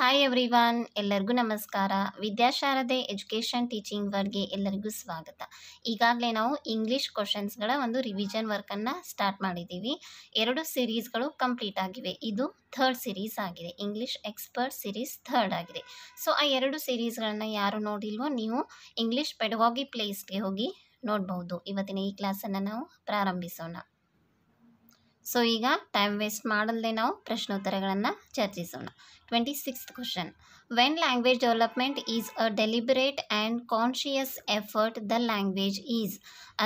Hi everyone ಎಲ್ಲರಿಗೂ ನಮಸ್ಕಾರ ವಿದ್ಯಾಶಾರದೆ education teaching ವರ್ಡ್ಗೆ ಎಲ್ಲರಿಗೂ ಸ್ವಾಗತ ಈಗಾಗಲೇ ನಾವು ಇಂಗ್ಲೀಷ್ ಕ್ವಶನ್ಸ್ಗಳ ಒಂದು ರಿವಿಷನ್ ವರ್ಕನ್ನು ಸ್ಟಾರ್ಟ್ ಮಾಡಿದ್ದೀವಿ ಎರಡು ಸಿರೀಸ್ಗಳು ಕಂಪ್ಲೀಟ್ ಆಗಿವೆ ಇದು ಥರ್ಡ್ ಸಿರೀಸ್ ಆಗಿದೆ ಇಂಗ್ಲೀಷ್ ಎಕ್ಸ್ಪರ್ಟ್ ಸಿರೀಸ್ ಥರ್ಡ್ ಆಗಿದೆ ಸೊ ಆ ಎರಡು ಸಿರೀಸ್ಗಳನ್ನು ಯಾರು ನೋಡಿಲ್ವೋ ನೀವು ಇಂಗ್ಲೀಷ್ ಪೆಡವಾಗಿ ಪ್ಲೇಸ್ಗೆ ಹೋಗಿ ನೋಡ್ಬೋದು ಇವತ್ತಿನ ಈ ಕ್ಲಾಸನ್ನು ನಾವು ಪ್ರಾರಂಭಿಸೋಣ ಸೊ ಈಗ ಟೈಮ್ ವೇಸ್ಟ್ ಮಾಡಲ್ಲದೆ ನಾವು ಪ್ರಶ್ನೋತ್ತರಗಳನ್ನು ಚರ್ಚಿಸೋಣ twenty sixth question when language development is a deliberate and conscious effort the language is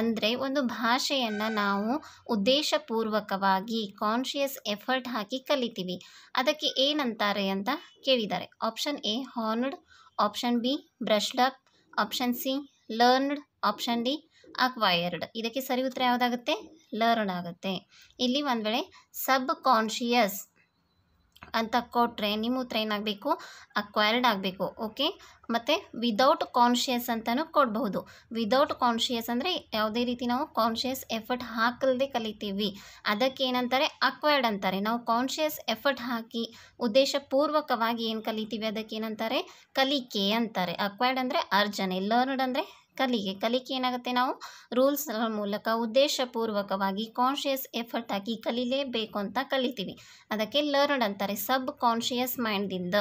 ಅಂದರೆ ಒಂದು ಭಾಷೆಯನ್ನು ನಾವು ಉದ್ದೇಶಪೂರ್ವಕವಾಗಿ ಕಾನ್ಷಿಯಸ್ ಎಫರ್ಟ್ ಹಾಕಿ ಕಲಿತೀವಿ ಅದಕ್ಕೆ ಏನಂತಾರೆ ಅಂತ ಕೇಳಿದ್ದಾರೆ option A honed option B brushed up option C learned option D acquired ಇದಕ್ಕೆ ಸರಿ ಉತ್ತರ ಯಾವುದಾಗುತ್ತೆ ಲರ್ನ್ ಆಗುತ್ತೆ ಇಲ್ಲಿ ಒಂದು ವೇಳೆ ಸಬ್ ಕಾನ್ಶಿಯಸ್ ಅಂತ ಕೊಟ್ಟರೆ ನಿಮ್ಮ ಹತ್ರ ಏನಾಗಬೇಕು ಅಕ್ವೈರ್ಡ್ ಆಗಬೇಕು ಓಕೆ ಮತ್ತು ವಿದೌಟ್ ಕಾನ್ಶಿಯಸ್ ಅಂತಲೂ ಕೊಡಬಹುದು ವಿದೌಟ್ ಕಾನ್ಶಿಯಸ್ ಅಂದರೆ ಯಾವುದೇ ರೀತಿ ನಾವು ಕಾನ್ಶಿಯಸ್ ಎಫರ್ಟ್ ಹಾಕಲ್ದೇ ಕಲಿತೀವಿ ಅದಕ್ಕೆ ಏನಂತಾರೆ ಅಕ್ವೈರ್ಡ್ ಅಂತಾರೆ ನಾವು ಕಾನ್ಶಿಯಸ್ ಎಫರ್ಟ್ ಹಾಕಿ ಉದ್ದೇಶಪೂರ್ವಕವಾಗಿ ಏನು ಕಲಿತೀವಿ ಅದಕ್ಕೆ ಏನಂತಾರೆ ಕಲಿಕೆ ಅಂತಾರೆ ಅಕ್ವೈರ್ಡ್ ಅಂದರೆ ಅರ್ಜನೆ ಲರ್ನ್ಡ್ ಅಂದರೆ ಕಲಿಕೆ ಕಲಿಕೆ ಏನಾಗುತ್ತೆ ನಾವು ರೂಲ್ಸ್ಗಳ ಮೂಲಕ ಉದ್ದೇಶಪೂರ್ವಕವಾಗಿ ಕಾನ್ಷಿಯಸ್ ಎಫರ್ಟ್ ಹಾಕಿ ಕಲೀಲೇಬೇಕು ಅಂತ ಕಲಿತೀವಿ ಅದಕ್ಕೆ ಲರ್ನ್ಡ್ ಅಂತಾರೆ ಸಬ್ ಕಾನ್ಷಿಯಸ್ ಮೈಂಡಿಂದ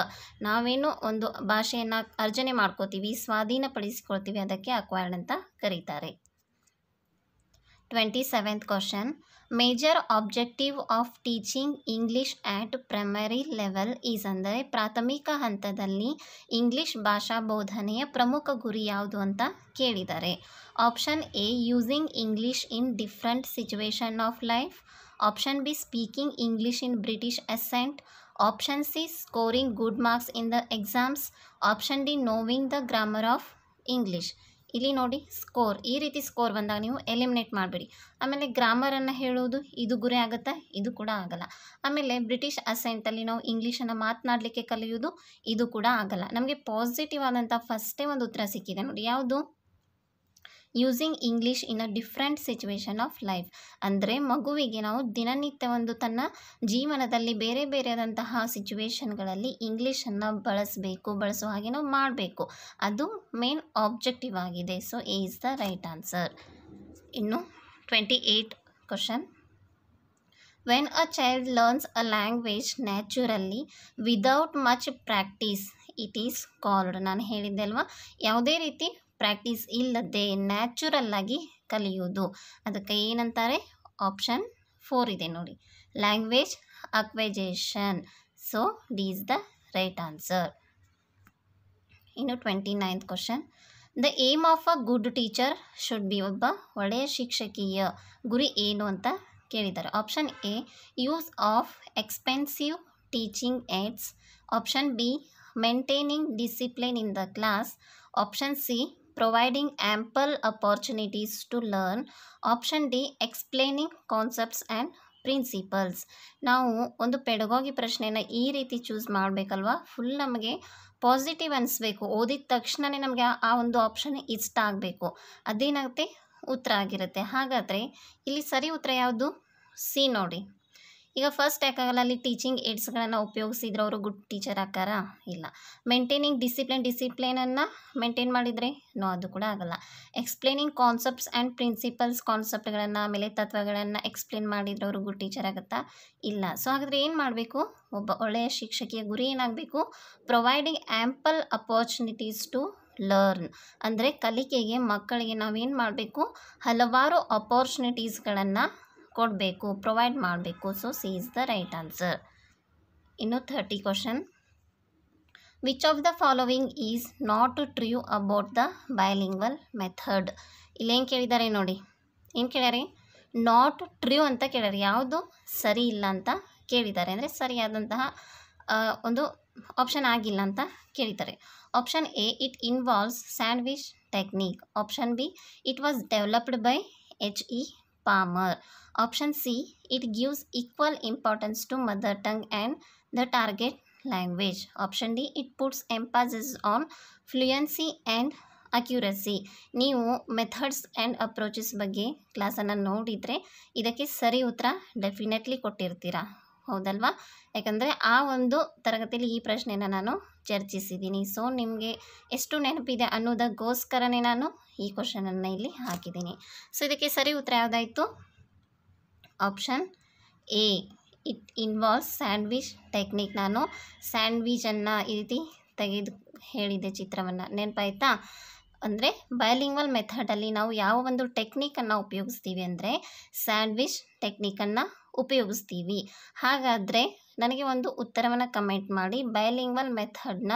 ನಾವೇನು ಒಂದು ಭಾಷೆಯನ್ನು ಅರ್ಜನೆ ಮಾಡ್ಕೋತೀವಿ ಸ್ವಾಧೀನಪಡಿಸ್ಕೊಳ್ತೀವಿ ಅದಕ್ಕೆ ಅಕ್ವೈರ್ಡ್ ಅಂತ ಕರೀತಾರೆ twenty seventh question major objective of teaching English at primary level is ಅಂದರೆ ಪ್ರಾಥಮಿಕ ಹಂತದಲ್ಲಿ ಇಂಗ್ಲೀಷ್ ಭಾಷಾ ಬೋಧನೆಯ ಪ್ರಮುಖ ಗುರಿ ಯಾವುದು ಅಂತ ಕೇಳಿದ್ದಾರೆ option A using English in different situation of life option B speaking English in British accent option C scoring good marks in the exams option D knowing the grammar of English ಇಲ್ಲಿ ನೋಡಿ score ಈ ರೀತಿ score ಬಂದಾಗ ನೀವು eliminate ಮಾಡಬೇಡಿ ಆಮೇಲೆ ಗ್ರಾಮರನ್ನು ಹೇಳೋದು ಇದು ಗುರಿ ಆಗುತ್ತಾ ಇದು ಕೂಡ ಆಗಲ್ಲ ಆಮೇಲೆ ಬ್ರಿಟಿಷ್ ಅಸೆಂಟಲ್ಲಿ ನಾವು ಇಂಗ್ಲೀಷನ್ನು ಮಾತನಾಡಲಿಕ್ಕೆ ಕಲಿಯೋದು ಇದು ಕೂಡ ಆಗಲ್ಲ ನಮಗೆ ಪಾಸಿಟಿವ್ ಆದಂಥ ಫಸ್ಟೇ ಒಂದು ಉತ್ತರ ಸಿಕ್ಕಿದೆ ನೋಡಿ ಯಾವುದು using English in a different situation of life ಅಂದರೆ ಮಗುವಿಗೆ ನಾವು ದಿನನಿತ್ಯ ಒಂದು ತನ್ನ ಜೀವನದಲ್ಲಿ ಬೇರೆ ಬೇರೆಯಾದಂತಹ ಸಿಚುವೇಶನ್ಗಳಲ್ಲಿ ಇಂಗ್ಲೀಷನ್ನು ಬಳಸಬೇಕು ಬಳಸುವ ಹಾಗೆ ನಾವು ಮಾಡಬೇಕು ಅದು ಮೇನ್ ಆಬ್ಜೆಕ್ಟಿವ್ ಆಗಿದೆ so A is the right answer ಇನ್ನು twenty eight question when a child learns a language naturally without much practice it is called ನಾನು ಹೇಳಿದ್ದೆ ಅಲ್ವಾ ಯಾವುದೇ ರೀತಿ ಪ್ರಾಕ್ಟೀಸ್ ಇಲ್ಲದೆ ನ್ಯಾಚುರಲ್ಲಾಗಿ ಕಲಿಯುವುದು ಅದಕ್ಕೆ ಏನಂತಾರೆ ಆಪ್ಷನ್ ಫೋರ್ ಇದೆ ನೋಡಿ language acquisition so D is the right answer ಇನ್ನು twenty ninth question the aim of a good teacher should be ಒಬ್ಬ ಒಳ್ಳೆಯ ಶಿಕ್ಷಕಿಯ ಗುರಿ ಏನು ಅಂತ ಕೇಳಿದ್ದಾರೆ option A use of expensive teaching aids option B maintaining discipline in the class option C providing ample opportunities to learn. Option D, explaining concepts and principles ನಾವು ಒಂದು pedagogy ಪ್ರಶ್ನೆನ ಈ ರೀತಿ ಚೂಸ್ ಮಾಡಬೇಕಲ್ವಾ ಫುಲ್ ನಮಗೆ ಪಾಸಿಟಿವ್ ಅನಿಸ್ಬೇಕು ಓದಿದ ತಕ್ಷಣವೇ ನಮಗೆ ಆ ಒಂದು ಆಪ್ಷನ್ ಇಷ್ಟ ಆಗಬೇಕು ಅದೇನಾಗುತ್ತೆ ಉತ್ತರ ಆಗಿರುತ್ತೆ ಹಾಗಾದರೆ ಇಲ್ಲಿ ಸರಿ ಉತ್ತರ ಯಾವುದು ಸಿ ನೋಡಿ ಈಗ ಫಸ್ಟ್ ಯಾಕಾಗಲ್ಲ ಅಲ್ಲಿ ಟೀಚಿಂಗ್ ಏಡ್ಸ್ಗಳನ್ನು ಉಪಯೋಗಿಸಿದ್ರೆ ಅವರು ಗುಡ್ ಟೀಚರ್ ಆಕಾರ ಇಲ್ಲ ಮೇಂಟೈನಿಂಗ್ ಡಿಸಿಪ್ಲಿನ್ ಡಿಸಿಪ್ಲಿನನ್ನು ಮೇಂಟೈನ್ ಮಾಡಿದರೆ ನೋ ಅದು ಕೂಡ ಆಗಲ್ಲ ಎಕ್ಸ್ಪ್ಲೇನಿಂಗ್ ಕಾನ್ಸೆಪ್ಟ್ಸ್ ಆ್ಯಂಡ್ ಪ್ರಿನ್ಸಿಪಲ್ಸ್ ಕಾನ್ಸೆಪ್ಟ್ಗಳನ್ನು ಆಮೇಲೆ ತತ್ವಗಳನ್ನು ಎಕ್ಸ್ಪ್ಲೇನ್ ಮಾಡಿದರೆ ಅವರು ಗುಡ್ ಟೀಚರ್ ಆಗುತ್ತಾ ಇಲ್ಲ ಸೊ ಹಾಗಾದರೆ ಏನು ಮಾಡಬೇಕು ಒಬ್ಬ ಒಳ್ಳೆಯ ಶಿಕ್ಷಕಿಯ ಗುರಿ ಏನಾಗಬೇಕು providing ample opportunities to learn ಅಂದರೆ ಕಲಿಕೆಗೆ ಮಕ್ಕಳಿಗೆ ನಾವೇನು ಮಾಡಬೇಕು ಹಲವಾರು ಅಪರ್ಚುನಿಟೀಸ್ಗಳನ್ನು ಕೊಡಬೇಕು ಪ್ರೊವೈಡ್ ಮಾಡಬೇಕು so C is the right answer ಇನ್ನು thirty question which of the following is not true about the bilingual method ಇಲ್ಲೇನು ಕೇಳಿದ್ದಾರೆ ನೋಡಿ ಏನು ಕೇಳ್ಯಾರೆ ನಾಟ್ ಟ್ರ್ಯೂ ಅಂತ ಕೇಳ್ಯಾರೆ ಯಾವುದು ಸರಿ ಇಲ್ಲ ಅಂತ ಕೇಳಿದ್ದಾರೆ ಅಂದರೆ ಸರಿಯಾದಂತಹ ಒಂದು ಆಪ್ಷನ್ ಆಗಿಲ್ಲ ಅಂತ ಕೇಳಿದ್ದಾರೆ option A it involves sandwich technique option B it was developed by H E Palmer. Option C. It gives equal importance to mother tongue and the target language. Option D. It puts emphasis on fluency and accuracy ನೀವು methods and approaches ಬಗ್ಗೆ ಕ್ಲಾಸನ್ನು ನೋಡಿದರೆ ಇದಕ್ಕೆ ಸರಿ ಉತ್ತರ definitely ಕೊಟ್ಟಿರ್ತೀರಾ ಹೌದಲ್ವಾ ಯಾಕಂದರೆ ಆ ಒಂದು ತರಗತಿಯಲ್ಲಿ ಈ ಪ್ರಶ್ನೆಯನ್ನು ನಾನು ಚರ್ಚಿಸಿದ್ದೀನಿ ಸೊ ನಿಮಗೆ ಎಷ್ಟು ನೆನಪಿದೆ ಅನ್ನೋದಕ್ಕೋಸ್ಕರನೇ ನಾನು ಈ ಕ್ವಶನನ್ನು ಇಲ್ಲಿ ಹಾಕಿದ್ದೀನಿ ಸೊ ಇದಕ್ಕೆ ಸರಿ ಉತ್ತರ ಯಾವುದಾಯಿತು option A it involve sandwich technique ನಾನು ಸ್ಯಾಂಡ್ವಿಚನ್ನು ಈ ರೀತಿ ತೆಗೆದು ಹೇಳಿದ್ದೆ ಚಿತ್ರವನ್ನು ನೆನಪಾಯ್ತಾ ಅಂದರೆ ಬಯಲಿಂಗ್ವಲ್ ಮೆಥಡಲ್ಲಿ ನಾವು ಯಾವ ಒಂದು ಟೆಕ್ನಿಕನ್ನು ಉಪಯೋಗಿಸ್ತೀವಿ ಅಂದರೆ ಸ್ಯಾಂಡ್ವಿಚ್ ಟೆಕ್ನಿಕನ್ನು ಉಪಯೋಗಿಸ್ತೀವಿ ಹಾಗಾದರೆ ನನಗೆ ಒಂದು ಉತ್ತರವನ್ನು ಕಮೆಂಟ್ ಮಾಡಿ ಬಯಲಿಂಗ್ವಲ್ ಮೆಥಡನ್ನ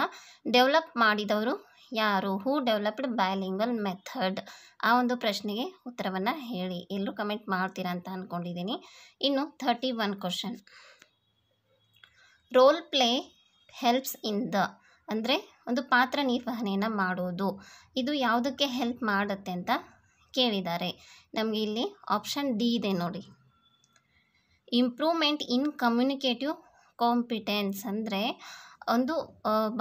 ಡೆವಲಪ್ ಮಾಡಿದವರು ಯಾರು ಹೂ ಡೆವಲಪ್ಡ್ ಬಯಲಿಂಗ್ವಲ್ ಮೆಥಡ್ ಆ ಒಂದು ಪ್ರಶ್ನೆಗೆ ಉತ್ತರವನ್ನು ಹೇಳಿ ಎಲ್ಲರೂ ಕಮೆಂಟ್ ಮಾಡ್ತೀರಾ ಅಂತ ಅಂದ್ಕೊಂಡಿದ್ದೀನಿ ಇನ್ನು thirty one question role play helps in the ಅಂದರೆ ಒಂದು ಪಾತ್ರ ನಿರ್ವಹಣೆಯನ್ನು ಮಾಡೋದು ಇದು ಯಾವುದಕ್ಕೆ ಹೆಲ್ಪ್ ಮಾಡುತ್ತೆ ಅಂತ ಕೇಳಿದ್ದಾರೆ ನಮಗೆ ಇಲ್ಲಿ ಆಪ್ಷನ್ ಡಿ ಇದೆ ನೋಡಿ ಇಂಪ್ರೂವ್ಮೆಂಟ್ ಇನ್ ಕಮ್ಯುನಿಕೇಟಿವ್ ಕಾಂಪಿಟೆನ್ಸ್ ಅಂದರೆ ಒಂದು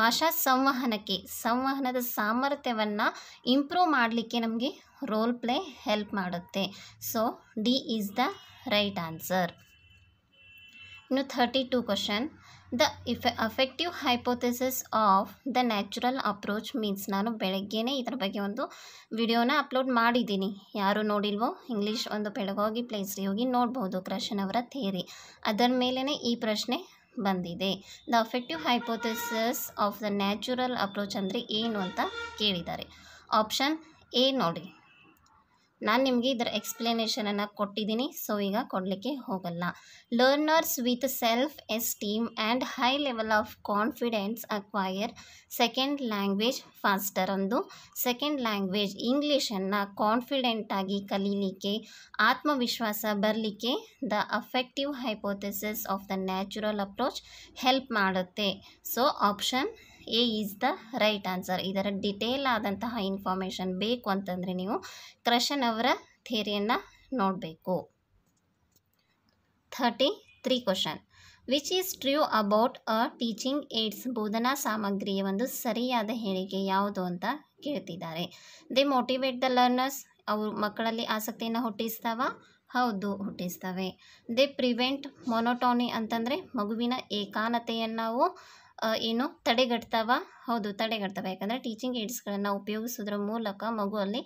ಭಾಷಾ ಸಂವಹನಕ್ಕೆ ಸಂವಹನದ ಸಾಮರ್ಥ್ಯವನ್ನು ಇಂಪ್ರೂವ್ ಮಾಡಲಿಕ್ಕೆ ನಮಗೆ ರೋಲ್ ಪ್ಲೇ ಹೆಲ್ಪ್ ಮಾಡುತ್ತೆ so D is the right answer ಇನ್ನು ಥರ್ಟಿ ಟು ಕ್ವಶನ್ ದ ಇಫೆ affective hypothesis of the natural approach means ನಾನು ಬೆಳಗ್ಗೆನೇ ಇದರ ಬಗ್ಗೆ ಒಂದು ವಿಡಿಯೋನ ಅಪ್ಲೋಡ್ ಮಾಡಿದ್ದೀನಿ ಯಾರು ನೋಡಿಲ್ವೋ ಇಂಗ್ಲೀಷ್ ಒಂದು ಬೆಳಗೋಗಿ ಪ್ಲೇಸ್ಗೆ ಹೋಗಿ ನೋಡ್ಬೋದು ಕೃಷ್ಣ ಅವರ ಥೇರಿ ಅದರ ಮೇಲೇ ಈ ಪ್ರಶ್ನೆ ಬಂದಿದೆ the affective hypothesis of the natural approach ಅಂದರೆ ಏನು ಅಂತ ಕೇಳಿದ್ದಾರೆ ಆಪ್ಷನ್ ಎ ನೋಡಿ ನಾನು ನಿಮಗೆ ಇದರ ಎಕ್ಸ್ಪ್ಲನೇಷನನ್ನು ಕೊಟ್ಟಿದ್ದೀನಿ ಸೊ ಈಗ ಕೊಡಲಿಕ್ಕೆ ಹೋಗಲ್ಲ learners with self esteem and high level of confidence acquire second language faster ಅಂದು ಸೆಕೆಂಡ್ ಲ್ಯಾಂಗ್ವೇಜ್ ಇಂಗ್ಲೀಷನ್ನು ಕಾನ್ಫಿಡೆಂಟಾಗಿ ಕಲೀಲಿಕ್ಕೆ ಆತ್ಮವಿಶ್ವಾಸ ಬರಲಿಕ್ಕೆ the affective hypothesis of the natural approach help ಮಾಡುತ್ತೆ so option A is the right answer ಇದರ ಡಿಟೇಲ್ ಆದಂತಹ information ಬೇಕು ಅಂತಂದರೆ ನೀವು ಕ್ರಶನ್ ಅವರ ಥೇರಿಯನ್ನು ನೋಡಬೇಕು thirty three question which is true about a teaching aids ಬೋಧನಾ ಸಾಮಗ್ರಿಯ ಒಂದು ಸರಿಯಾದ ಹೇಳಿಕೆ ಯಾವುದು ಅಂತ ಕೇಳ್ತಿದ್ದಾರೆ ದೇ ಮೋಟಿವೇಟ್ ದ ಲರ್ನರ್ಸ್ ಅವರು ಮಕ್ಕಳಲ್ಲಿ ಆಸಕ್ತಿಯನ್ನು ಹುಟ್ಟಿಸ್ತಾವ ಹೌದು ಹುಟ್ಟಿಸ್ತವೆ ದೇ ಪ್ರಿವೆಂಟ್ ಮೊನೋಟೋನಿ ಅಂತಂದರೆ ಮಗುವಿನ ಏಕಾನತೆಯನ್ನು ನಾವು ಏನು ತಡೆಗಟ್ತಾವ ಹೌದು ತಡೆಗಟ್ತವೆ ಯಾಕಂದರೆ ಟೀಚಿಂಗ್ ಏಡ್ಸ್ಗಳನ್ನು ಉಪಯೋಗಿಸೋದ್ರ ಮೂಲಕ ಮಗು ಅಲ್ಲಿ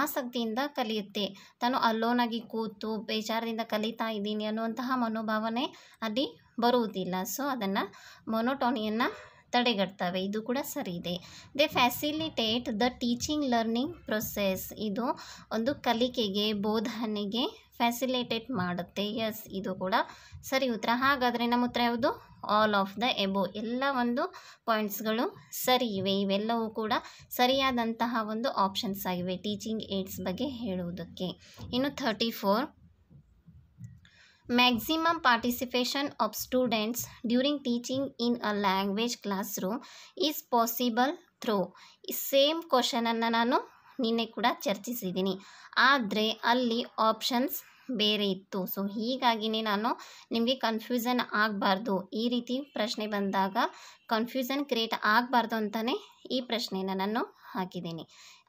ಆಸಕ್ತಿಯಿಂದ ಕಲಿಯುತ್ತೆ ತಾನು ಅಲ್ಲೋನಾಗಿ ಕೂತು ಬೇಜಾರದಿಂದ ಕಲಿತಾ ಇದ್ದೀನಿ ಅನ್ನುವಂತಹ ಮನೋಭಾವನೆ ಅಲ್ಲಿ ಬರುವುದಿಲ್ಲ ಸೊ ಅದನ್ನು ಮೊನೋಟೋನಿಯನ್ನು ತಡೆಗಟ್ತವೆ ಇದು ಕೂಡ ಸರಿ ಇದೆ they facilitate the teaching learning process ಇದು ಒಂದು ಕಲಿಕೆಗೆ ಬೋಧನೆಗೆ ಫ್ಯಾಸಿಲಿಟೇಟ್ ಮಾಡುತ್ತೆ ಎಸ್ ಇದು ಕೂಡ ಸರಿ ಉತ್ತರ ಹಾಗಾದರೆ ನಮ್ಮ ಉತ್ತರ ಯಾವುದು ಆಲ್ ಆಫ್ ದ ಎಬೋ ಎಲ್ಲ ಒಂದು ಪಾಯಿಂಟ್ಸ್ಗಳು ಸರಿ ಇವೆ ಇವೆಲ್ಲವೂ ಕೂಡ ಸರಿಯಾದಂತಹ ಒಂದು ಆಪ್ಷನ್ಸ್ ಆಗಿವೆ ಟೀಚಿಂಗ್ ಏಡ್ಸ್ ಬಗ್ಗೆ ಹೇಳುವುದಕ್ಕೆ ಇನ್ನು thirty four maximum participation of students during teaching in a language classroom is possible through same ಕ್ವಶನನ್ನು ನಾನು ನಿನ್ನೆ ಕೂಡ ಚರ್ಚಿಸಿದ್ದೀನಿ ಆದರೆ ಅಲ್ಲಿ ಆಪ್ಷನ್ಸ್ ಬೇರೆ ಇತ್ತು ಸೊ ಹೀಗಾಗಿನೇ ನಾನು ನಿಮಗೆ ಕನ್ಫ್ಯೂಸನ್ ಆಗಬಾರ್ದು ಈ ರೀತಿ ಪ್ರಶ್ನೆ ಬಂದಾಗ ಕನ್ಫ್ಯೂಸನ್ ಕ್ರಿಯೇಟ್ ಆಗಬಾರ್ದು ಅಂತಲೇ ಈ ಪ್ರಶ್ನೆನ ನಾನು ಹಾಕಿದ್ದೀನಿ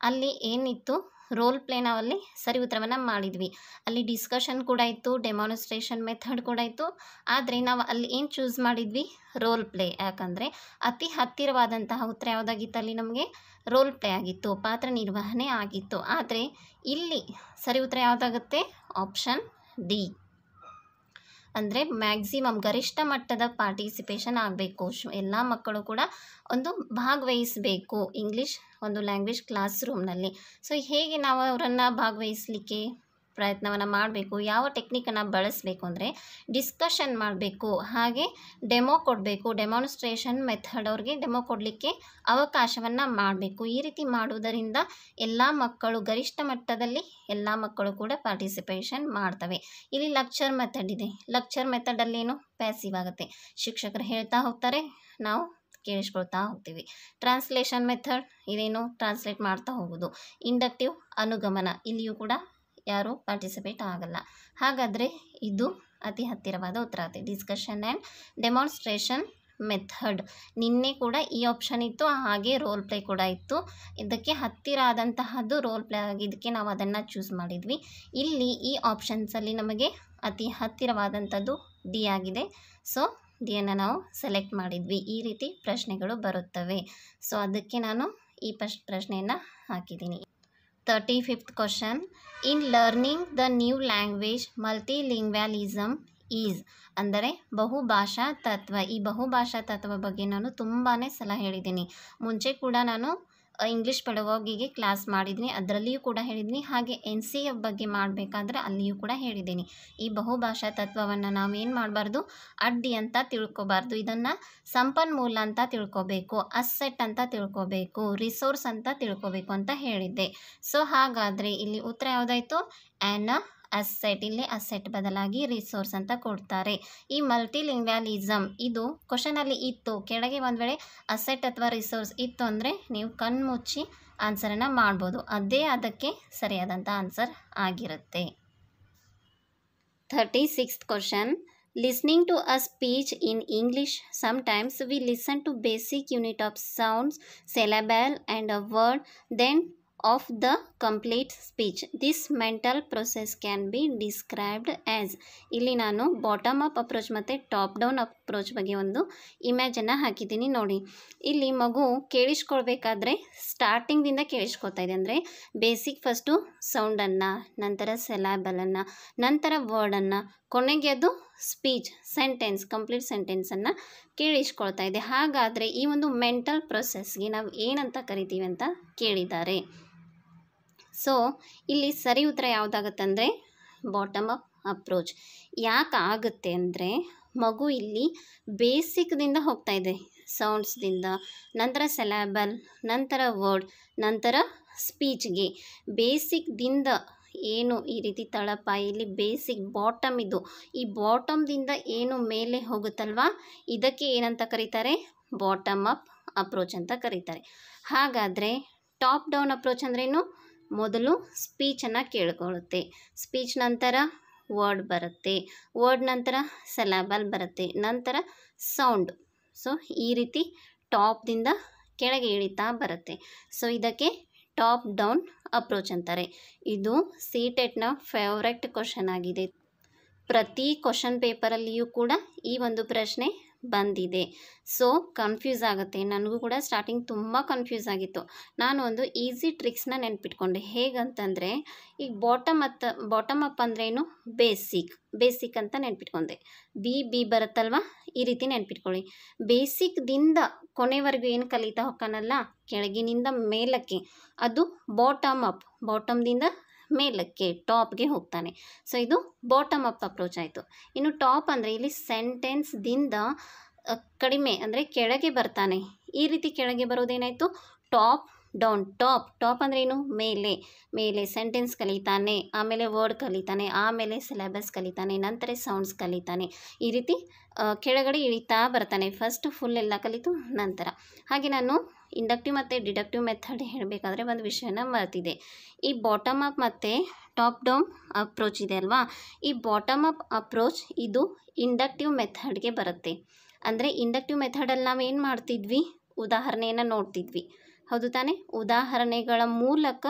ಅಲ್ಲಿ ಏನಿತ್ತು ರೋಲ್ ಪ್ಲೇ ಅಲ್ಲಿ ಸರಿ ಉತ್ತರವನ್ನು ಮಾಡಿದ್ವಿ ಅಲ್ಲಿ ಡಿಸ್ಕಷನ್ ಕೂಡ ಇತ್ತು ಡೆಮಾನ್ಸ್ಟ್ರೇಷನ್ ಮೆಥಡ್ ಕೂಡ ಇತ್ತು ಆದರೆ ನಾವು ಅಲ್ಲಿ ಏನು ಚೂಸ್ ಮಾಡಿದ್ವಿ ರೋಲ್ ಪ್ಲೇ ಯಾಕಂದರೆ ಅತಿ ಹತ್ತಿರವಾದಂತಹ ಉತ್ತರ ಯಾವುದಾಗಿತ್ತು ಅಲ್ಲಿ ನಮಗೆ ರೋಲ್ ಪ್ಲೇ ಆಗಿತ್ತು ಪಾತ್ರ ನಿರ್ವಹಣೆ ಆಗಿತ್ತು ಆದರೆ ಇಲ್ಲಿ ಸರಿ ಉತ್ತರ ಯಾವುದಾಗುತ್ತೆ ಆಪ್ಷನ್ ಡಿ ಅಂದರೆ ಮ್ಯಾಕ್ಸಿಮಮ್ ಗರಿಷ್ಠ ಮಟ್ಟದ ಪಾರ್ಟಿಸಿಪೇಷನ್ ಆಗಬೇಕು ಎಲ್ಲ ಮಕ್ಕಳು ಕೂಡ ಒಂದು ಭಾಗವಹಿಸಬೇಕು ಇಂಗ್ಲೀಷ್ ಒಂದು ಲ್ಯಾಂಗ್ವೇಜ್ ಕ್ಲಾಸ್ ರೂಮ್ನಲ್ಲಿ ಸೊ ಹೇಗೆ ನಾವು ಅವರನ್ನು ಭಾಗವಹಿಸಲಿಕ್ಕೆ ಪ್ರಯತ್ನವನ್ನು ಮಾಡಬೇಕು ಯಾವ ಟೆಕ್ನಿಕನ್ನು ಬಳಸಬೇಕು ಅಂದರೆ ಡಿಸ್ಕಷನ್ ಮಾಡಬೇಕು ಹಾಗೆ ಡೆಮೋ ಕೊಡಬೇಕು ಡೆಮಾನ್ಸ್ಟ್ರೇಷನ್ ಮೆಥಡ್ ಅವ್ರಿಗೆ ಡೆಮೋ ಕೊಡಲಿಕ್ಕೆ ಅವಕಾಶವನ್ನು ಮಾಡಬೇಕು ಈ ರೀತಿ ಮಾಡುವುದರಿಂದ ಎಲ್ಲ ಮಕ್ಕಳು ಗರಿಷ್ಠ ಮಟ್ಟದಲ್ಲಿ ಎಲ್ಲ ಮಕ್ಕಳು ಕೂಡ ಪಾರ್ಟಿಸಿಪೇಷನ್ ಮಾಡ್ತವೆ ಇಲ್ಲಿ ಲಕ್ಚರ್ ಮೆಥಡ್ ಇದೆ ಲಕ್ಚರ್ ಏನು ಪ್ಯಾಸಿವ್ ಆಗುತ್ತೆ ಶಿಕ್ಷಕರು ಹೇಳ್ತಾ ಹೋಗ್ತಾರೆ ನಾವು ಕೇಳಿಸ್ಕೊಳ್ತಾ ಹೋಗ್ತೀವಿ ಟ್ರಾನ್ಸ್ಲೇಷನ್ ಮೆಥಡ್ ಇದೇನು ಟ್ರಾನ್ಸ್ಲೇಟ್ ಮಾಡ್ತಾ ಹೋಗೋದು ಇಂಡಕ್ಟಿವ್ ಅನುಗಮನ ಇಲ್ಲಿಯೂ ಕೂಡ ಯಾರೂ ಪಾರ್ಟಿಸಿಪೇಟ್ ಆಗಲ್ಲ ಹಾಗಾದರೆ ಇದು ಅತಿ ಹತ್ತಿರವಾದ ಉತ್ತರ ಆಗುತ್ತೆ ಡಿಸ್ಕಷನ್ ಆ್ಯಂಡ್ ಡೆಮಾನ್ಸ್ಟ್ರೇಷನ್ ಮೆಥಡ್ ನಿನ್ನೆ ಕೂಡ ಈ ಆಪ್ಷನ್ ಇತ್ತು ಹಾಗೆ ರೋಲ್ ಪ್ಲೇ ಕೂಡ ಇತ್ತು ಇದಕ್ಕೆ ಹತ್ತಿರ ಆದಂತಹದ್ದು ರೋಲ್ ಪ್ಲೇ ಆಗಿದ್ದಕ್ಕೆ ನಾವು ಅದನ್ನು ಚೂಸ್ ಮಾಡಿದ್ವಿ ಇಲ್ಲಿ ಈ ಆಪ್ಷನ್ಸಲ್ಲಿ ನಮಗೆ ಅತಿ ಹತ್ತಿರವಾದಂಥದ್ದು ಡಿ ಆಗಿದೆ ಸೊ ಡಿಯನ್ನು ನಾವು ಸೆಲೆಕ್ಟ್ ಮಾಡಿದ್ವಿ ಈ ರೀತಿ ಪ್ರಶ್ನೆಗಳು ಬರುತ್ತವೆ ಸೊ ಅದಕ್ಕೆ ನಾನು ಈ ಪಶ್ ಪ್ರಶ್ನೆಯನ್ನು ಹಾಕಿದ್ದೀನಿ 35th question in learning the new language multilingualism is ಅಂದರೆ ಬಹುಭಾಷಾ ತತ್ವ ಈ ಬಹುಭಾಷಾ ತತ್ವ ಬಗ್ಗೆ ನಾನು ತುಂಬಾ ಸಲ ಹೇಳಿದ್ದೀನಿ ಮುಂಚೆ ಕೂಡ ನಾನು ಇಂಗ್ಲೀಷ್ ಪಡವಾಗಿಗೆ ಕ್ಲಾಸ್ ಮಾಡಿದ್ದೀನಿ ಅದರಲ್ಲಿಯೂ ಕೂಡ ಹೇಳಿದ್ದೀನಿ ಹಾಗೆ ಎನ್ ಸಿ ಎಫ್ ಬಗ್ಗೆ ಮಾಡಬೇಕಾದ್ರೆ ಅಲ್ಲಿಯೂ ಕೂಡ ಹೇಳಿದ್ದೀನಿ ಈ ಬಹುಭಾಷಾ ತತ್ವವನ್ನು ನಾವೇನು ಮಾಡಬಾರ್ದು ಅಡ್ಡಿ ಅಂತ ತಿಳ್ಕೊಬಾರ್ದು ಇದನ್ನು ಸಂಪನ್ಮೂಲ ಅಂತ ತಿಳ್ಕೊಬೇಕು ಅಸ್ಸೆಟ್ ಅಂತ ತಿಳ್ಕೊಬೇಕು ರಿಸೋರ್ಸ್ ಅಂತ ತಿಳ್ಕೊಬೇಕು ಅಂತ ಹೇಳಿದ್ದೆ ಸೊ ಹಾಗಾದರೆ ಇಲ್ಲಿ ಉತ್ತರ ಯಾವುದಾಯಿತು ಆ್ಯನ್ ಅಸೆಟ್ ಇಲ್ಲಿ ಅಸೆಟ್ ಬದಲಾಗಿ ರಿಸೋರ್ಸ್ ಅಂತ ಕೊಡ್ತಾರೆ ಈ ಮಲ್ಟಿಲಿಂಗ್ವ್ಯಾಲಿಸಮ್ ಇದು ಕ್ವಶನಲ್ಲಿ ಇತ್ತು ಕೆಳಗೆ ಒಂದು ವೇಳೆ ಅಸೆಟ್ ಅಥವಾ ರಿಸೋರ್ಸ್ ಇತ್ತು ಅಂದರೆ ನೀವು ಕಣ್ಮುಚ್ಚಿ ಆನ್ಸರನ್ನು ಮಾಡ್ಬೋದು ಅದೇ ಅದಕ್ಕೆ ಸರಿಯಾದಂಥ ಆನ್ಸರ್ ಆಗಿರುತ್ತೆ thirty sixth question listening to a speech in English sometimes we listen to basic unit of sounds syllable and a word then of the complete speech. This mental process can be described as ಇಲ್ಲಿ ನಾನು bottom up approach ಮತ್ತು top down approach ಬಗ್ಗೆ ಒಂದು ಇಮ್ಯಾಜನ್ನು ಹಾಕಿದ್ದೀನಿ ನೋಡಿ ಇಲ್ಲಿ ಮಗು ಕೇಳಿಸ್ಕೊಳ್ಬೇಕಾದ್ರೆ ಸ್ಟಾರ್ಟಿಂಗ್ದಿಂದ ಕೇಳಿಸ್ಕೊತಾ ಇದೆ ಅಂದರೆ ಬೇಸಿಕ್ ಫಸ್ಟು ಸೌಂಡನ್ನು ನಂತರ ಸೆಲಾಬಲನ್ನು ನಂತರ ವರ್ಡನ್ನು ಕೊನೆಗೆ ಅದು ಸ್ಪೀಚ್ ಸೆಂಟೆನ್ಸ್ ಕಂಪ್ಲೀಟ್ ಸೆಂಟೆನ್ಸನ್ನು ಕೇಳಿಸ್ಕೊಳ್ತಾ ಇದೆ ಹಾಗಾದರೆ ಈ ಒಂದು ಮೆಂಟಲ್ ಪ್ರೊಸೆಸ್ಗೆ ನಾವು ಏನಂತ ಕರಿತೀವಿ ಅಂತ ಕೇಳಿದ್ದಾರೆ ಸೊ ಇಲ್ಲಿ ಸರಿ ಉತ್ತರ ಯಾವುದಾಗತ್ತಂದರೆ ಬಾಟಮ್ ಅಪ್ ಅಪ್ರೋಚ್ ಯಾಕೆ ಆಗುತ್ತೆ ಅಂದರೆ ಮಗು ಇಲ್ಲಿ ಬೇಸಿಕ್ದಿಂದ ಹೋಗ್ತಾ ಇದೆ ಸೌಂಡ್ಸ್ದಿಂದ ನಂತರ ಸೆಲ್ಯಾಬಲ್ ನಂತರ ವರ್ಡ್ ನಂತರ ಸ್ಪೀಚ್ಗೆ ಬೇಸಿಕ್ದಿಂದ ಏನು ಈ ರೀತಿ ಇಲ್ಲಿ ಬೇಸಿಕ್ ಬಾಟಮ್ ಇದು ಈ ಬಾಟಮ್ದಿಂದ ಏನು ಮೇಲೆ ಹೋಗುತ್ತಲ್ವಾ ಇದಕ್ಕೆ ಏನಂತ ಕರೀತಾರೆ ಬಾಟಮ್ ಅಪ್ ಅಪ್ರೋಚ್ ಅಂತ ಕರೀತಾರೆ ಹಾಗಾದರೆ ಟಾಪ್ ಡೌನ್ ಅಪ್ರೋಚ್ ಅಂದ್ರೇನು ಮೊದಲು ಸ್ಪೀಚನ್ನು ಕೇಳ್ಕೊಳ್ಳುತ್ತೆ ಸ್ಪೀಚ್ ನಂತರ ವರ್ಡ್ ಬರುತ್ತೆ ವರ್ಡ್ ನಂತರ ಸೆಲಾಬಲ್ ಬರುತ್ತೆ ನಂತರ ಸೌಂಡ್ ಸೊ ಈ ರೀತಿ ಟಾಪ್ದಿಂದ ಕೆಳಗೆ ಇಳಿತಾ ಬರುತ್ತೆ ಸೊ ಇದಕ್ಕೆ ಟಾಪ್ ಡೌನ್ ಅಪ್ರೋಚ್ ಅಂತಾರೆ ಇದು ಸಿ ಟೆಟ್ನ ಫೇವ್ರೆಟ್ ಕ್ವಶನ್ ಆಗಿದೆ ಪ್ರತಿ ಕ್ವಶನ್ ಪೇಪರಲ್ಲಿಯೂ ಕೂಡ ಈ ಒಂದು ಪ್ರಶ್ನೆ ಬಂದಿದೆ ಸೊ ಕನ್ಫ್ಯೂಸ್ ಆಗುತ್ತೆ ನನಗೂ ಕೂಡ ಸ್ಟಾರ್ಟಿಂಗ್ ತುಂಬ ಕನ್ಫ್ಯೂಸ್ ಆಗಿತ್ತು ನಾನು ಒಂದು ಈಸಿ ಟ್ರಿಕ್ಸ್ನ ನೆನ್ಪಿಟ್ಕೊಂಡೆ ಹೇಗಂತಂದರೆ ಈಗ ಬಾಟಮ್ ಅತ್ತ ಬಾಟಮ್ ಅಪ್ ಅಂದ್ರೇನು ಬೇಸಿಕ್ ಬೇಸಿಕ್ ಅಂತ ನೆನ್ಪಿಟ್ಕೊಂಡೆ ಬಿ ಬಿ ಬರುತ್ತಲ್ವ ಈ ರೀತಿ ನೆನ್ಪಿಟ್ಕೊಳ್ಳಿ ಬೇಸಿಕ್ದಿಂದ ಕೊನೆವರೆಗೂ ಏನು ಕಲಿತಾ ಹೋಗ್ಕಾನಲ್ಲ ಕೆಳಗಿನಿಂದ ಮೇಲಕ್ಕೆ ಅದು ಬಾಟಮ್ ಅಪ್ ಬಾಟಮ್ದಿಂದ ಮೇಲಕ್ಕೆ ಟಾಪ್ಗೆ ಹೋಗ್ತಾನೆ ಸೊ ಇದು ಬಾಟಮ್ ಅಪ್ ಅಪ್ರೋಚ್ ಆಯಿತು ಇನ್ನು ಟಾಪ್ ಅಂದರೆ ಇಲ್ಲಿ ಸೆಂಟೆನ್ಸ್ದಿಂದ ಕಡಿಮೆ ಅಂದರೆ ಕೆಳಗೆ ಬರ್ತಾನೆ ಈ ರೀತಿ ಕೆಳಗೆ ಬರೋದೇನಾಯಿತು ಟಾಪ್ ಡೌನ್ ಟಾಪ್ ಟಾಪ್ ಅಂದರೆ ಏನು ಮೇಲೆ ಮೇಲೆ ಸೆಂಟೆನ್ಸ್ ಕಲಿತಾನೆ ಆಮೇಲೆ ವರ್ಡ್ ಕಲಿತಾನೆ ಆಮೇಲೆ ಸಿಲೆಬಸ್ ಕಲಿತಾನೆ ನಂತರ ಸೌಂಡ್ಸ್ ಕಲಿತಾನೆ ಈ ರೀತಿ ಕೆಳಗಡೆ ಇಳಿತಾ ಬರ್ತಾನೆ ಫಸ್ಟ್ ಫುಲ್ ಎಲ್ಲ ಕಲಿತು ನಂತರ ಹಾಗೆ ನಾನು ಇಂಡಕ್ಟಿವ್ ಮತ್ತು ಡಿಡಕ್ಟಿವ್ ಮೆಥಡ್ ಹೇಳಬೇಕಾದ್ರೆ ಒಂದು ವಿಷಯನ ಮರೆತಿದೆ ಈ ಬಾಟಮ್ ಅಪ್ ಮತ್ತು ಟಾಪ್ ಡೌನ್ ಅಪ್ರೋಚ್ ಇದೆ ಅಲ್ವಾ ಈ ಬಾಟಮ್ ಅಪ್ ಅಪ್ರೋಚ್ ಇದು ಇಂಡಕ್ಟಿವ್ ಮೆಥಡ್ಗೆ ಬರುತ್ತೆ ಅಂದರೆ ಇಂಡಕ್ಟಿವ್ ಮೆಥಡಲ್ಲಿ ನಾವು ಏನು ಮಾಡ್ತಿದ್ವಿ ಉದಾಹರಣೆಯನ್ನು ನೋಡ್ತಿದ್ವಿ ಹೌದು ತಾನೇ ಉದಾಹರಣೆಗಳ ಮೂಲಕ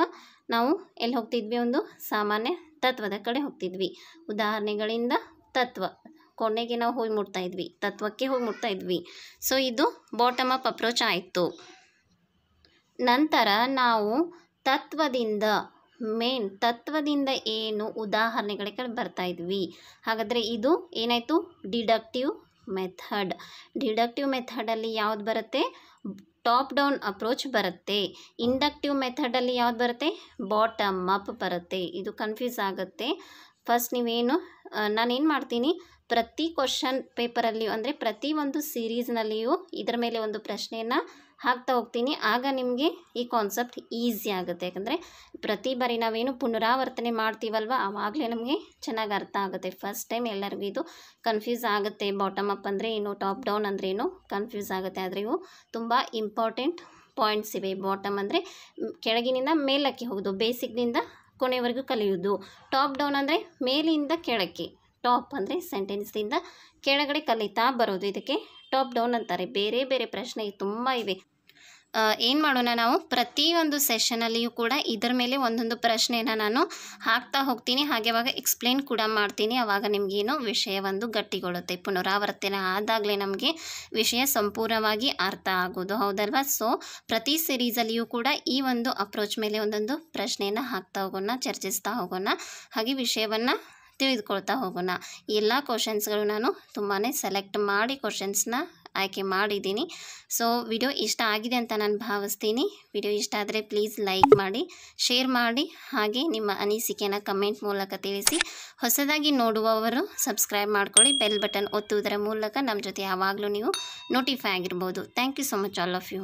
ನಾವು ಎಲ್ಲಿ ಹೋಗ್ತಿದ್ವಿ ಒಂದು ಸಾಮಾನ್ಯ ತತ್ವದ ಕಡೆ ಹೋಗ್ತಿದ್ವಿ ಉದಾಹರಣೆಗಳಿಂದ ತತ್ವ ಕೊನೆಗೆ ನಾವು ಹೋಗಿ ಮುಟ್ತಾ ಇದ್ವಿ ತತ್ವಕ್ಕೆ ಹೋಗಿ ಮುಟ್ತಾ ಇದ್ವಿ ಸೊ ಇದು ಬಾಟಮ್ ಅಪ್ ಅಪ್ರೋಚ್ ಆಯಿತು ನಂತರ ನಾವು ತತ್ವದಿಂದ ಮೇನ್ ತತ್ವದಿಂದ ಏನು ಉದಾಹರಣೆಗಳಿಗೆ ಬರ್ತಾ ಇದ್ವಿ ಹಾಗಾದರೆ ಇದು ಏನಾಯಿತು ಡಿಡಕ್ಟಿವ್ ಮೆಥಡ್ ಡಿಡಕ್ಟಿವ್ ಮೆಥಡಲ್ಲಿ ಯಾವ್ದು ಬರುತ್ತೆ ಟಾಪ್ ಡೌನ್ ಅಪ್ರೋಚ್ ಬರುತ್ತೆ ಇಂಡಕ್ಟಿವ್ ಮೆಥಡಲ್ಲಿ ಯಾವ್ದು ಬರುತ್ತೆ ಬಾಟಮ್ ಅಪ್ ಬರುತ್ತೆ ಇದು ಕನ್ಫ್ಯೂಸ್ ಆಗುತ್ತೆ ಫಸ್ಟ್ ನೀವೇನು ನಾನೇನು ಮಾಡ್ತೀನಿ ಪ್ರತಿ ಕ್ವಶನ್ ಪೇಪರಲ್ಲಿಯೂ ಅಂದರೆ ಪ್ರತಿ ಒಂದು ಸೀರೀಸ್ನಲ್ಲಿಯೂ ಇದರ ಮೇಲೆ ಒಂದು ಪ್ರಶ್ನೆಯನ್ನು ಹಾಕ್ತಾ ಹೋಗ್ತೀನಿ ಆಗ ನಿಮಗೆ ಈ ಕಾನ್ಸೆಪ್ಟ್ ಈಸಿ ಆಗುತ್ತೆ ಯಾಕಂದರೆ ಪ್ರತಿ ಬಾರಿ ನಾವೇನು ಪುನರಾವರ್ತನೆ ಮಾಡ್ತೀವಲ್ವ ಆವಾಗಲೇ ನಮಗೆ ಚೆನ್ನಾಗಿ ಅರ್ಥ ಆಗುತ್ತೆ ಫಸ್ಟ್ ಟೈಮ್ ಎಲ್ಲರಿಗೂ ಇದು ಕನ್ಫ್ಯೂಸ್ ಆಗುತ್ತೆ ಬಾಟಮ್ ಅಪ್ ಅಂದರೆ ಏನು ಟಾಪ್ ಡೌನ್ ಅಂದರೆ ಏನು ಕನ್ಫ್ಯೂಸ್ ಆಗುತ್ತೆ ಆದರೆ ಇವು ತುಂಬ ಇಂಪಾರ್ಟೆಂಟ್ ಪಾಯಿಂಟ್ಸ್ ಇವೆ ಬಾಟಮ್ ಅಂದರೆ ಕೆಳಗಿನಿಂದ ಮೇಲಕ್ಕೆ ಹೋಗೋದು ಬೇಸಿಕ್ನಿಂದ ಕೊನೆವರೆಗೂ ಕಲಿಯೋದು ಟಾಪ್ ಡೌನ್ ಅಂದರೆ ಮೇಲಿಂದ ಕೆಳಕ್ಕೆ ಟಾಪ್ ಅಂದರೆ ಸೆಂಟೆನ್ಸ್ನಿಂದ ಕೆಳಗಡೆ ಕಲಿತಾ ಬರೋದು ಇದಕ್ಕೆ ಟಾಪ್ ಡೌನ್ ಅಂತಾರೆ ಬೇರೆ ಬೇರೆ ಪ್ರಶ್ನೆ ತುಂಬ ಇವೆ ಏನು ಮಾಡೋಣ ನಾವು ಪ್ರತಿಯೊಂದು ಸೆಷನಲ್ಲಿಯೂ ಕೂಡ ಇದರ ಮೇಲೆ ಒಂದೊಂದು ಪ್ರಶ್ನೆಯನ್ನು ನಾನು ಹಾಕ್ತಾ ಹೋಗ್ತೀನಿ ಹಾಗೆ ಅವಾಗ ಎಕ್ಸ್ಪ್ಲೇನ್ ಕೂಡ ಮಾಡ್ತೀನಿ ಅವಾಗ ನಿಮಗೇನು ವಿಷಯ ಒಂದು ಗಟ್ಟಿಗೊಳ್ಳುತ್ತೆ ಪುನರಾವರ್ತನೆ ಆದಾಗಲೇ ನಮಗೆ ವಿಷಯ ಸಂಪೂರ್ಣವಾಗಿ ಅರ್ಥ ಆಗೋದು ಹೌದಲ್ವಾ ಸೊ ಪ್ರತಿ ಸಿರೀಸಲ್ಲಿಯೂ ಕೂಡ ಈ ಒಂದು ಅಪ್ರೋಚ್ ಮೇಲೆ ಒಂದೊಂದು ಪ್ರಶ್ನೆಯನ್ನು ಹಾಕ್ತಾ ಹೋಗೋಣ ಚರ್ಚಿಸ್ತಾ ಹೋಗೋಣ ಹಾಗೆ ವಿಷಯವನ್ನು ತಿಳಿದುಕೊಳ್ತಾ ಹೋಗೋಣ ಎಲ್ಲ ಕ್ವಶನ್ಸ್ಗಳು ನಾನು ತುಂಬಾ ಸೆಲೆಕ್ಟ್ ಮಾಡಿ ಕ್ವಶನ್ಸ್ನ ಆಯ್ಕೆ ಮಾಡಿದ್ದೀನಿ ಸೊ ವಿಡಿಯೋ ಇಷ್ಟ ಆಗಿದೆ ಅಂತ ನಾನು ಭಾವಿಸ್ತೀನಿ ವಿಡಿಯೋ ಇಷ್ಟ ಆದರೆ ಪ್ಲೀಸ್ ಲೈಕ್ ಮಾಡಿ ಶೇರ್ ಮಾಡಿ ಹಾಗೆ ನಿಮ್ಮ ಅನಿಸಿಕೆನ ಕಮೆಂಟ್ ಮೂಲಕ ತಿಳಿಸಿ ಹೊಸದಾಗಿ ನೋಡುವವರು ಸಬ್ಸ್ಕ್ರೈಬ್ ಮಾಡ್ಕೊಳ್ಳಿ ಬೆಲ್ ಬಟನ್ ಒತ್ತುವುದರ ಮೂಲಕ ನಮ್ಮ ಜೊತೆ ಯಾವಾಗಲೂ ನೀವು ನೋಟಿಫೈ ಆಗಿರ್ಬೋದು thank you so much all of you